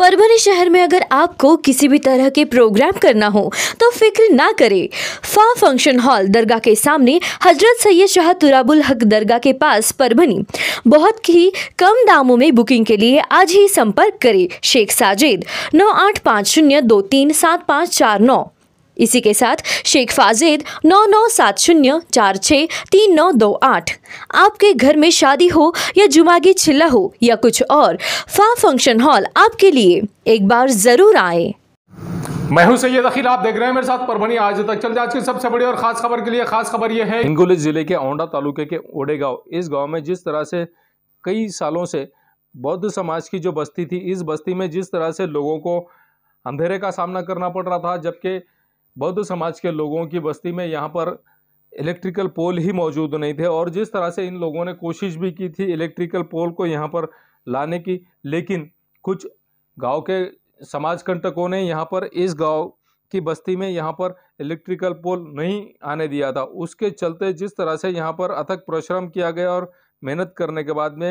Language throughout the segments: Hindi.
परभनी शहर में अगर आपको किसी भी तरह के प्रोग्राम करना हो तो फिक्र ना करें फा फंक्शन हॉल दरगाह के सामने हजरत सैयद शाह तुराबुल हक दरगाह के पास परभनी बहुत ही कम दामों में बुकिंग के लिए आज ही संपर्क करें शेख साजिद नौ आठ पाँच शून्य दो तीन सात पाँच चार नौ इसी के साथ शेख फाजिद नौ नौ सात शून्य चार छः तीन नौ दो आठ आपके घर में शादी हो या जुमागी छिल्ला हो या कुछ और फा फंक्शन हॉल आपके लिए एक बार ज़रूर आए मैं हूं सैयद अखिल आप देख रहे हैं मेरे साथ परभनी आज तक चल आज की सबसे बड़ी और खास खबर के लिए खास खबर यह है हिंगोली जिले के औंडा तालुके के ओडे गाँव इस गांव में जिस तरह से कई सालों से बौद्ध समाज की जो बस्ती थी इस बस्ती में जिस तरह से लोगों को अंधेरे का सामना करना पड़ रहा था जबकि बौद्ध समाज के लोगों की बस्ती में यहाँ पर इलेक्ट्रिकल पोल ही मौजूद नहीं थे और जिस तरह से इन लोगों ने कोशिश भी की थी इलेक्ट्रिकल पोल को यहाँ पर लाने की लेकिन कुछ गांव के समाज कंटकों ने यहाँ पर इस गांव की बस्ती में यहाँ पर इलेक्ट्रिकल पोल नहीं आने दिया था उसके चलते जिस तरह से यहाँ पर अथक परिश्रम किया गया और मेहनत करने के बाद में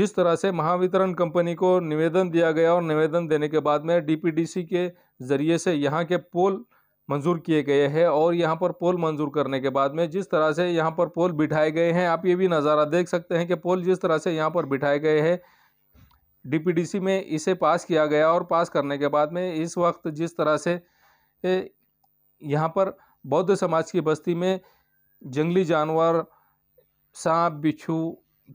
जिस तरह से महावितरण कंपनी को निवेदन दिया गया और निवेदन देने के बाद में डीपीडीसी के ज़रिए से यहाँ के पोल मंजूर किए गए हैं और यहाँ पर पोल मंजूर करने के बाद में जिस तरह से यहाँ पर पोल बिठाए गए हैं आप ये भी नज़ारा देख सकते हैं कि पोल जिस तरह से यहाँ पर बिठाए गए हैं डीपीडीसी में इसे पास किया गया और पास करने के बाद में इस वक्त जिस तरह से यहाँ पर बौद्ध समाज की बस्ती में जंगली जानवर सांप बिच्छू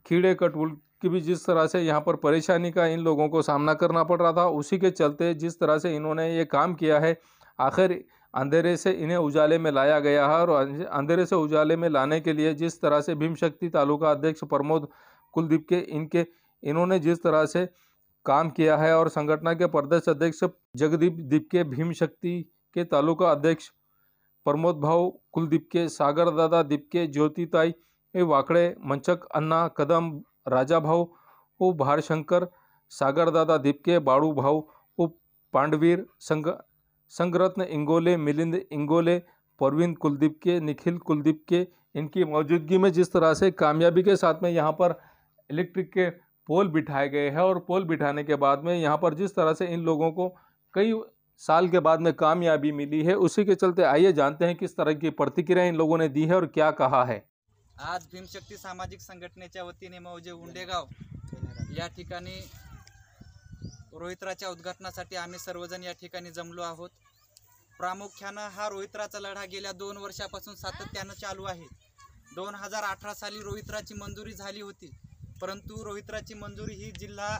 कीड़े कटुल कि भी जिस तरह से यहाँ पर परेशानी का इन लोगों को सामना करना पड़ रहा था उसी के चलते जिस तरह से इन्होंने ये काम किया है आखिर अंधेरे से इन्हें उजाले में लाया गया है और अंधेरे से उजाले में लाने के लिए जिस तरह से भीम शक्ति तालुका अध्यक्ष प्रमोद कुलदीप के इनके इन्होंने जिस तरह से काम किया है और संगठना के प्रदेश अध्यक्ष जगदीप दीप के भीम शक्ति के तालुका अध्यक्ष प्रमोद भाव कुलदीप के सागर दादा दीप के ज्योतिताई वाकड़े मंचक अन्ना कदम राजा भाव उ भारशंकर सागरदादा दीपके बाड़ू भाऊ उ पांडवीर संग संगरत्न इंगोले मिलिंद इंगोले परवीन कुलदीप के निखिल कुलदीप के इनकी मौजूदगी में जिस तरह से कामयाबी के साथ में यहाँ पर इलेक्ट्रिक के पोल बिठाए गए हैं और पोल बिठाने के बाद में यहाँ पर जिस तरह से इन लोगों को कई साल के बाद में कामयाबी मिली है उसी के चलते आइए जानते हैं किस तरह की प्रतिक्रिया इन लोगों ने दी है और क्या कहा है आज भीमशक्ती सामाजिक संघटनेच्या वतीने मौजे उंडेगाव या ठिकाणी रोहित्राच्या उद्घाटनासाठी आम्ही सर्वजण या ठिकाणी जमलो आहोत प्रामुख्यानं हा रोहित्राचा लढा गेल्या दोन वर्षापासून सातत्यानं चालू आहे दोन हजार अठरा साली रोहित्राची मंजुरी झाली होती परंतु रोहित्राची मंजुरी ही जिल्हा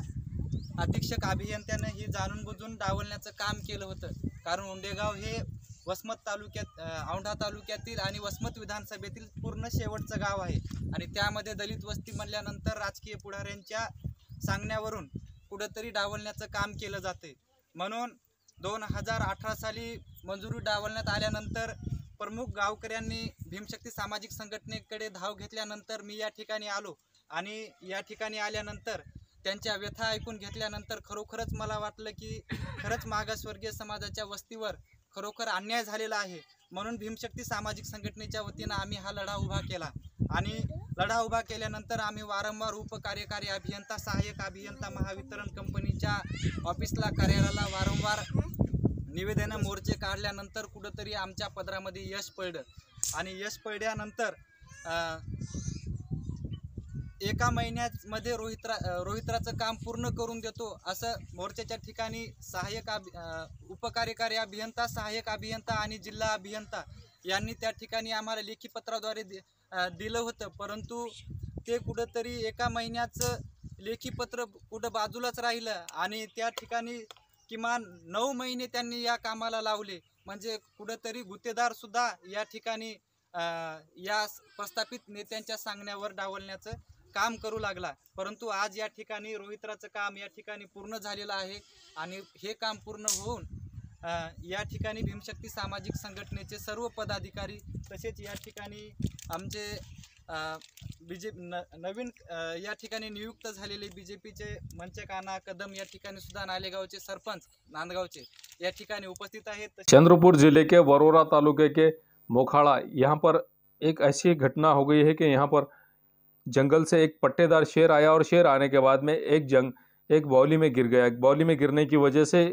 अधीक्षक अभियंत्यानं ही जाणून बुजून डावलण्याचं काम केलं होतं कारण उंडेगाव हे वसमत तालुक्यात औंढा तालुक्यातील आणि वसमत विधानसभेतील पूर्ण शेवटचं गाव आहे आणि त्यामध्ये दलित वस्ती म्हणल्यानंतर राजकीय पुढाऱ्यांच्या सांगण्यावरून कुठंतरी डावलण्याचं काम केलं जाते म्हणून दोन हजार अठरा साली मंजुरी डावलण्यात आल्यानंतर प्रमुख गावकऱ्यांनी भीमशक्ती सामाजिक संघटनेकडे धाव घेतल्यानंतर मी या ठिकाणी आलो आणि या ठिकाणी आल्यानंतर त्यांच्या व्यथा ऐकून घेतल्यानंतर खरोखरच मला वाटलं की खरंच मागासवर्गीय समाजाच्या वस्तीवर खरोखर अन्याय झालेला आहे म्हणून भीमशक्ती सामाजिक संघटनेच्या वतीनं आम्ही हा लढा उभा केला आणि लढा उभा केल्यानंतर आम्ही वारंवार उपकार्यकारी अभियंता सहाय्यक अभियंता महावितरण कंपनीच्या ऑफिसला कार्यालयाला वारंवार निवेदनं मोर्चे काढल्यानंतर कुठंतरी आमच्या पदरामध्ये यश पडलं आणि यश पडल्यानंतर एका महिन्यामध्ये रोहित्रा रोहित्राचं काम पूर्ण करून देतो असं मोर्चाच्या ठिकाणी सहाय्यक अभि उपकार्यकारी अभियंता सहाय्यक अभियंता आणि जिल्हा अभियंता यांनी त्या ठिकाणी आम्हाला लेखी पत्राद्वारे दिलं होतं परंतु ते कुठंतरी एका महिन्याचं लेखी पत्र कुठं बाजूलाच राहिलं आणि त्या ठिकाणी किमान नऊ महिने त्यांनी या कामाला लावले म्हणजे कुठंतरी गुत्तेदारसुद्धा या ठिकाणी या प्रस्थापित नेत्यांच्या सांगण्यावर डावलण्याचं काम करू लागला परंतु आज या ठिकाणी रोहित्राचं काम या ठिकाणी पूर्ण झालेलं आहे आणि हे काम पूर्ण होऊन या ठिकाणी भीमशक्ती सामाजिक संघटनेचे सर्व पदाधिकारी तसेच या ठिकाणी आमचे बी न नवीन या ठिकाणी नियुक्त झालेले बी जे पीचे मंचकाना कदम या ठिकाणी सुद्धा नालेगावचे सरपंच नांदगावचे या ठिकाणी उपस्थित आहेत चंद्रपूर जिले के वरोरा तालुके के मोखाळा यहां पर एक ऐसी घटना हो गई है की यहां पर जंगल से एक पट्टेदार शेर आया और शेर आने के बाद में एक जंग एक बौली में गिर गया बौली में गिरने की वजह से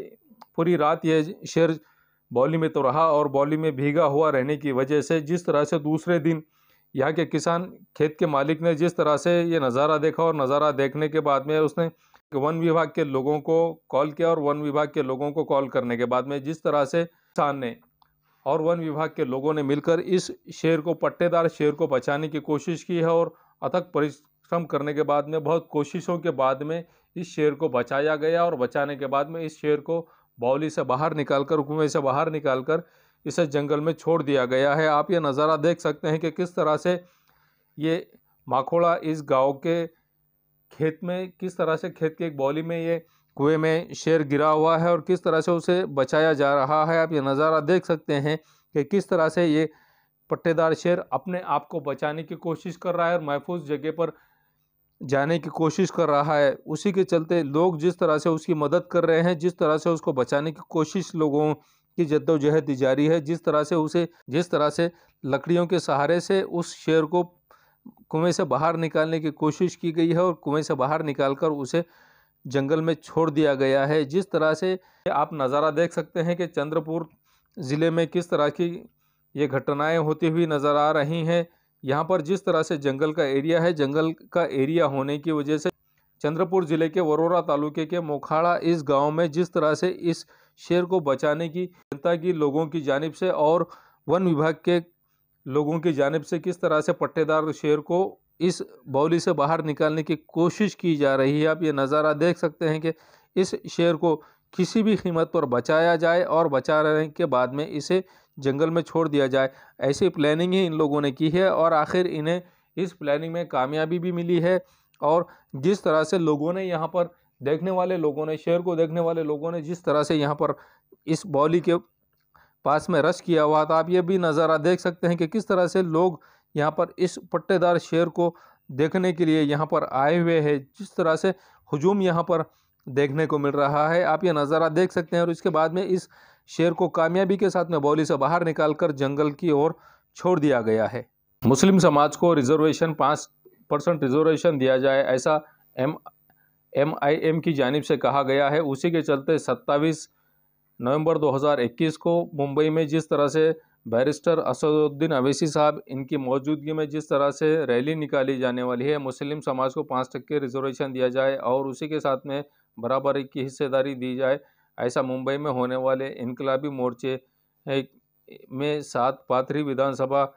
पूरी रात यह शेर बौली में तो रहा और बौली में भीगा हुआ रहने की वजह से जिस तरह से दूसरे दिन यहाँ के किसान खेत के मालिक ने जिस तरह से ये नज़ारा देखा और नज़ारा देखने के बाद में उसने वन विभाग के लोगों को कॉल किया और वन विभाग के लोगों को कॉल करने के बाद में जिस तरह से किसान ने और वन विभाग के लोगों ने मिलकर इस शेर को पट्टेदार शेर को बचाने की कोशिश की है और अथक परिश्रम करने के बाद में बहुत कोशिशों के बाद में इस शेर को बचाया गया और बचाने के बाद में इस शेर को बावली से बाहर निकाल कर कुएँ से बाहर निकाल कर इसे जंगल में छोड़ दिया गया है आप ये नज़ारा देख सकते हैं कि किस तरह से ये माखोड़ा इस गांव के खेत में किस तरह से खेत के एक बॉली में ये कुएं में शेर गिरा हुआ है और किस तरह से उसे बचाया जा रहा है आप ये नज़ारा देख सकते हैं कि किस तरह से ये पट्टेदार शेर अपने आप को बचाने की कोशिश कर रहा है और महफूज जगह पर जाने की कोशिश कर रहा है उसी के चलते लोग जिस तरह से उसकी मदद कर रहे हैं जिस तरह से उसको बचाने की कोशिश लोगों की जद्दोजहद जारी है जिस तरह से उसे जिस तरह से लकड़ियों के सहारे से उस शेर को कुएं से बाहर निकालने की कोशिश की गई है और कुएं से बाहर निकालकर उसे जंगल में छोड़ दिया गया है जिस तरह से आप नज़ारा देख सकते हैं कि चंद्रपुर ज़िले में किस तरह की ये घटनाएं होती हुई नज़र आ रही हैं यहाँ पर जिस तरह से जंगल का एरिया है जंगल का एरिया होने की वजह से चंद्रपुर ज़िले के वरोरा तालुके के मोखाड़ा इस गांव में जिस तरह से इस शेर को बचाने की जनता की लोगों की जानब से और वन विभाग के लोगों की जानब से किस तरह से पट्टेदार शेर को इस बाउली से बाहर निकालने की कोशिश की जा रही है आप ये नज़ारा देख सकते हैं कि इस शेर को किसी भी कीमत पर बचाया जाए और बचाने के बाद में इसे जंगल में छोड़ दिया जाए ऐसी प्लानिंग ही इन लोगों ने की है और आखिर इन्हें इस प्लानिंग में कामयाबी भी मिली है और जिस तरह से लोगों ने यहाँ पर देखने वाले लोगों ने शहर को देखने वाले लोगों ने जिस तरह से यहाँ पर इस बॉली के पास में रश किया हुआ था आप ये भी नज़ारा देख सकते हैं कि किस तरह से लोग यहाँ पर इस पट्टेदार शेर को देखने के लिए यहाँ पर आए हुए हैं जिस तरह से हजूम यहाँ पर देखने को मिल रहा है आप ये नज़ारा देख सकते हैं और इसके बाद में इस शेर को कामयाबी के साथ में बौली से बाहर निकालकर जंगल की ओर छोड़ दिया गया है मुस्लिम समाज को रिजर्वेशन पाँच परसेंट रिजर्वेशन दिया जाए ऐसा एम एम आई एम की जानब से कहा गया है उसी के चलते सत्ताईस नवंबर 2021 को मुंबई में जिस तरह से बैरिस्टर असदुद्दीन अवेसी साहब इनकी मौजूदगी में जिस तरह से रैली निकाली जाने वाली है मुस्लिम समाज को पाँच टक्के रिजर्वेशन दिया जाए और उसी के साथ में बराबरी की हिस्सेदारी दी जाए ऐसा मुंबई में होने वाले इनकलाबी मोर्चे में सात पाथरी विधानसभा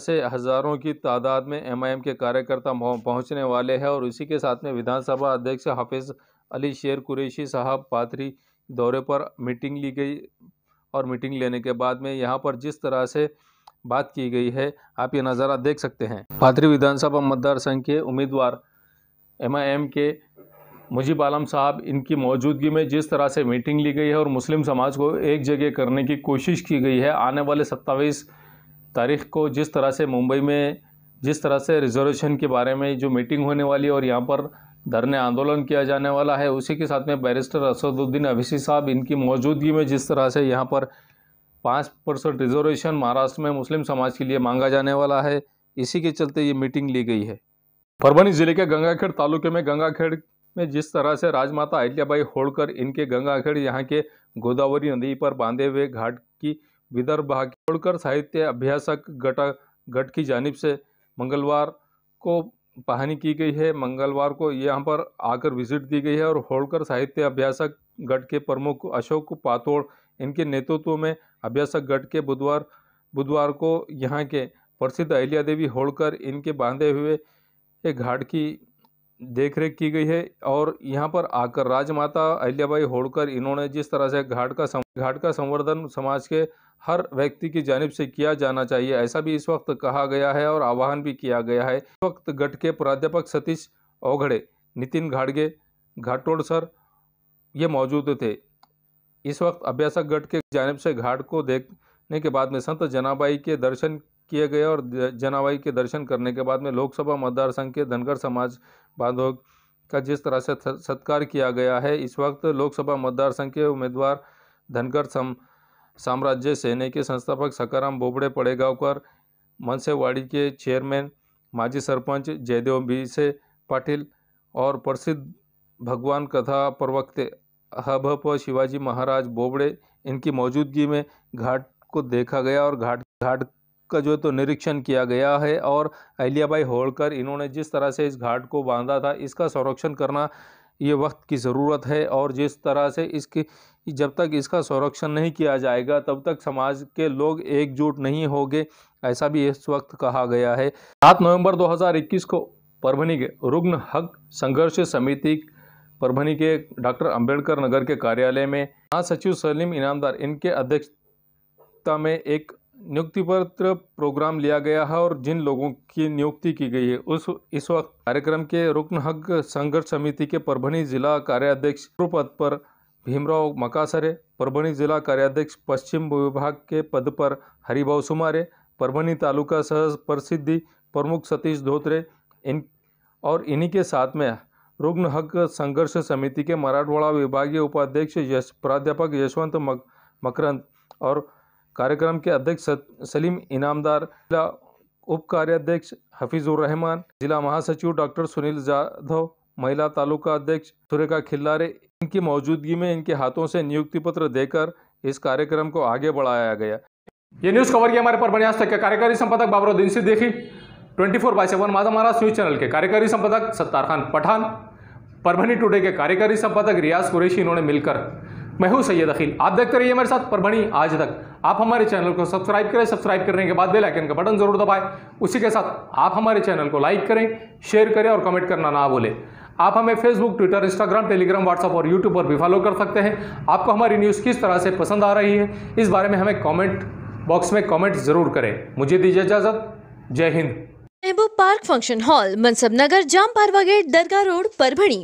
से हज़ारों की तादाद में एमआईएम के कार्यकर्ता पहुंचने वाले हैं और इसी के साथ में विधानसभा अध्यक्ष हाफिज़ अली शेर कुरैशी साहब पाथरी दौरे पर मीटिंग ली गई और मीटिंग लेने के बाद में यहाँ पर जिस तरह से बात की गई है आप ये नज़ारा देख सकते हैं पाथरी विधानसभा मतदार संघ के उम्मीदवार एम के मुजीब आलम साहब इनकी मौजूदगी में जिस तरह से मीटिंग ली गई है और मुस्लिम समाज को एक जगह करने की कोशिश की गई है आने वाले सत्ताईस तारीख को जिस तरह से मुंबई में जिस तरह से रिजर्वेशन के बारे में जो मीटिंग होने वाली है और यहाँ पर धरने आंदोलन किया जाने वाला है उसी के साथ में बैरिस्टर असदुद्दीन अभिषी साहब इनकी मौजूदगी में जिस तरह से यहाँ पर पाँच परसेंट रिजर्वेशन महाराष्ट्र में मुस्लिम समाज के लिए मांगा जाने वाला है इसी के चलते ये मीटिंग ली गई है परभनी जिले के गंगाखेड़ तालुके में गंगाखेड़ में जिस तरह से राजमाता अहिल्याबाई होड़कर इनके गंगाखेड़ यहाँ के गोदावरी नदी पर बांधे हुए घाट की विदर्भ होड़कर साहित्य अभ्यासक गटा गट की जानब से मंगलवार को पहानी की गई है मंगलवार को यहाँ पर आकर विजिट दी गई है और होड़कर साहित्य अभ्यासक गट के प्रमुख अशोक पातोड़ इनके नेतृत्व में अभ्यासक गट के बुधवार बुधवार को यहाँ के प्रसिद्ध अहिल्या देवी होड़कर इनके बांधे हुए घाट की देख रेख की गई है और यहाँ पर आकर राजमाता अहिल्याबाई होड़कर इन्होंने जिस तरह से घाट का सम, घाट का संवर्धन समाज के हर व्यक्ति की जानब से किया जाना चाहिए ऐसा भी इस वक्त कहा गया है और आह्वान भी किया गया है इस वक्त गट के प्राध्यापक सतीश ओघड़े नितिन घाड़गे घाटोड़ सर ये मौजूद थे इस वक्त अभ्यासक गट के जानब से घाट को देखने के बाद में संत जनाबाई के दर्शन किए गए और जनावाई के दर्शन करने के बाद में लोकसभा मतदार संघ के धनगर समाज बांधव का जिस तरह से सत्कार किया गया है इस वक्त लोकसभा मतदार संघ के उम्मीदवार धनगर सम साम्राज्य सेने के संस्थापक सकाराम बोबड़े पड़ेगांवकर मनसेवाड़ी के चेयरमैन माजी सरपंच जयदेव बी से पाटिल और प्रसिद्ध भगवान कथा प्रवक्ते हभप शिवाजी महाराज बोबड़े इनकी मौजूदगी में घाट को देखा गया और घाट घाट का जो है तो निरीक्षण किया गया है और अहलियाबाई होड़कर इन्होंने जिस तरह से इस घाट को बांधा था इसका संरक्षण करना ये वक्त की ज़रूरत है और जिस तरह से इसकी जब तक इसका संरक्षण नहीं किया जाएगा तब तक समाज के लोग एकजुट नहीं होंगे ऐसा भी इस वक्त कहा गया है सात नवंबर 2021 को परभनी के रुग्ण हक संघर्ष समिति परभनी के डॉक्टर अंबेडकर नगर के कार्यालय में महासचिव सलीम इनामदार इनके अध्यक्षता में एक नियुक्ति पत्र प्रोग्राम लिया गया है और जिन लोगों की नियुक्ति की गई है उस इस वक्त कार्यक्रम के रुकन हक संघर्ष समिति के परभणी जिला कार्याध्यक्ष पद पर भीमराव मकासरे परभणी जिला कार्याध्यक्ष पश्चिम विभाग के पद पर हरिभाव सुमारे परभणी तालुका सह प्रसिद्धि प्रमुख सतीश धोत्रे इन और इन्हीं के साथ में रुग्ण हक संघर्ष समिति के मराठवाड़ा विभागीय उपाध्यक्ष यश प्राध्यापक यशवंत मक मकरंद और कार्यक्रम के अध्यक्ष सलीम इनामदार जिला उप कार्याध्यक्ष रहमान जिला महासचिव डॉक्टर सुनील जाधव महिला तालुका अध्यक्ष सुरेखा खिल्लारे इनकी मौजूदगी में इनके हाथों से नियुक्ति पत्र देकर इस कार्यक्रम को आगे बढ़ाया गया ये न्यूज़ कवर किया हमारे पर बने आज तक के कार्यकारी संपादक सिंह देखी twenty four by seven Madhav Maharaj news channel के कार्यकारी संपादक सत्तार खान पठान परभनी टुडे के कार्यकारी संपादक रियाज कुरेशी इन्होंने मिलकर मैं हूं सैयद अखिल आप देखते रहिए हमारे साथ परभणी आज तक आप हमारे चैनल को सब्सक्राइब करें सब्सक्राइब करने के बाद बेल आइकन का बटन जरूर दबाएं उसी के साथ आप हमारे चैनल को लाइक करें शेयर करें और कमेंट करना ना भूलें आप हमें Facebook Twitter Instagram Telegram WhatsApp और यूट्यूब पर भी फॉलो कर सकते हैं आपको हमारी न्यूज़ किस तरह से पसंद आ रही है इस बारे में हमें कॉमेंट बॉक्स में कॉमेंट ज़रूर करें मुझे दीजिए इजाज़त जय हिंद नेबू park function hall Mansab Nagar जाम पारवा गेट दरगाह रोड परभणी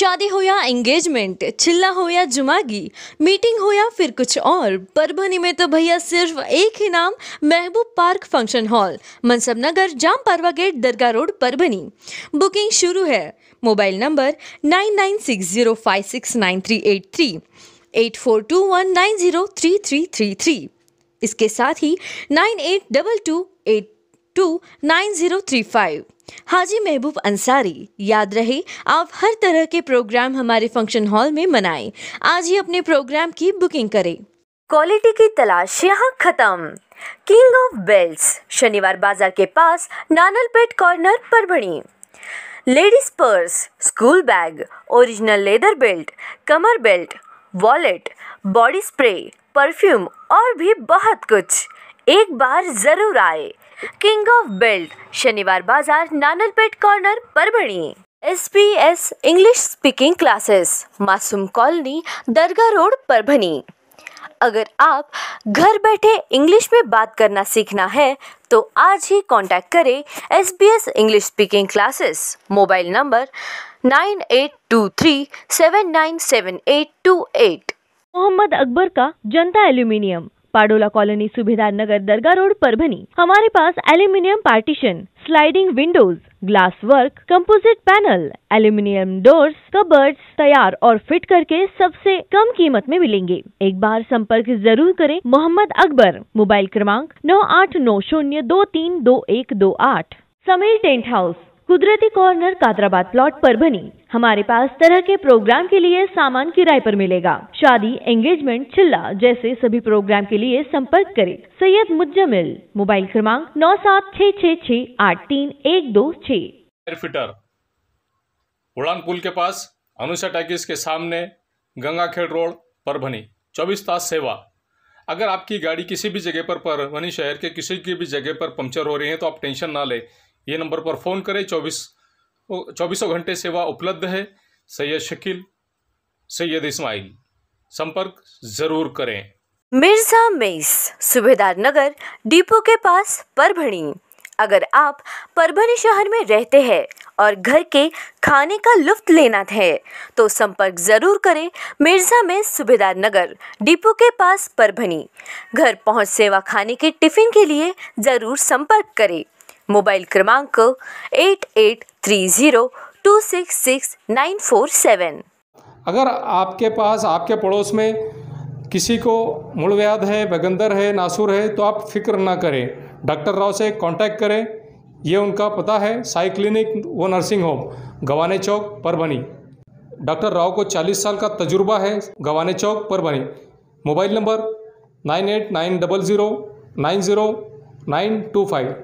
शादी हो या एंगेजमेंट चिल्ला हो या जुमागी मीटिंग हो या फिर कुछ और परभणी में तो भैया सिर्फ एक ही नाम Mehboob park function hall Mansab Nagar जाम पारवा gate Dargah road Parbhani booking शुरू है mobile number nine nine six zero five six nine three eight three eight four two one nine zero three three three three इसके साथ ही nine eight double two eight two nine zero three five Haji Mehboob Ansari याद रहे आप हर तरह के प्रोग्राम हमारे फंक्शन हॉल में मनाएं आज ही अपने प्रोग्राम की बुकिंग करें क्वालिटी की तलाश यहाँ खत्म किंग ऑफ बेल्ट शनिवार बाजार के पास नानल पेट कॉर्नर पर Parbhani ladies purse school bag original leather belt कमर belt wallet body spray perfume और भी बहुत कुछ एक बार ज़रूर आए किंग ऑफ बेल्ट शनिवार बाजार नानलपेट कॉर्नर बनी S P S English speaking classes Masoom colony Dargah road बनी अगर आप घर बैठे इंग्लिश में बात करना सीखना है तो आज ही कांटेक्ट करें S B S English speaking classes mobile number nine eight two three seven nine seven eight two eight Mohammad Akbar का जनता एल्यूमिनियम पाडोला कॉलोनी सुबेदार नगर दरगाह रोड परभनी हमारे पास aluminium partition sliding windows glass work composite panel aluminium doors cupboards तैयार और फिट करके सबसे कम कीमत में मिलेंगे एक बार संपर्क जरूर करें मोहम्मद अकबर मोबाइल क्रमांक नौ आठ नौ शून्य दो तीन दो एक दो आठ समीर टेंट हाउस कुदरती कॉर्नर कादराबाद प्लॉट पर बनी हमारे पास तरह के प्रोग्राम के लिए सामान किराए पर मिलेगा शादी एंगेजमेंट चिल्ला जैसे सभी प्रोग्राम के लिए संपर्क करें सैयद मुज्जमिल मोबाइल क्रमांक नौ सात छः छः छः आठ तीन एक दो छिटर फिटर उड़ान पुल के पास अनुषा टैक्स के सामने गंगाखेड़ रोड पर बनी चौबीस तास सेवा अगर आपकी गाड़ी किसी भी जगह पर परभनी शहर के किसी की भी जगह पर पंक्चर हो रही है तो आप टेंशन ना लें ये नंबर पर फ़ोन करें चौबीस चौबीसों घंटे सेवा उपलब्ध है सैयद शकील सैयद इस्माइल संपर्क ज़रूर करें मिर्ज़ा मेस सुबेदार नगर डिपो के पास परभणी अगर आप परभणी शहर में रहते हैं और घर के खाने का लुफ्त लेना है तो संपर्क ज़रूर करें मिर्ज़ा में सुबेदार नगर डिपो के पास परभणी घर पहुंच सेवा खाने के टिफ़िन के लिए ज़रूर संपर्क करें मोबाइल क्रमांक eight eight three zero two six six nine four seven अगर आपके पास आपके पड़ोस में किसी को मुड़व्याध है बगंदर है नासूर है तो आप फिक्र ना करें डॉक्टर राव से कांटेक्ट करें ये उनका पता है साई क्लिनिक वो nursing home Gawane Chowk Parbhani doctor Rao को 40 साल का तजुर्बा है Gawane Chowk Parbhani mobile number nine eight nine double zero nine zero nine two five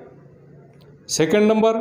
second number 94206219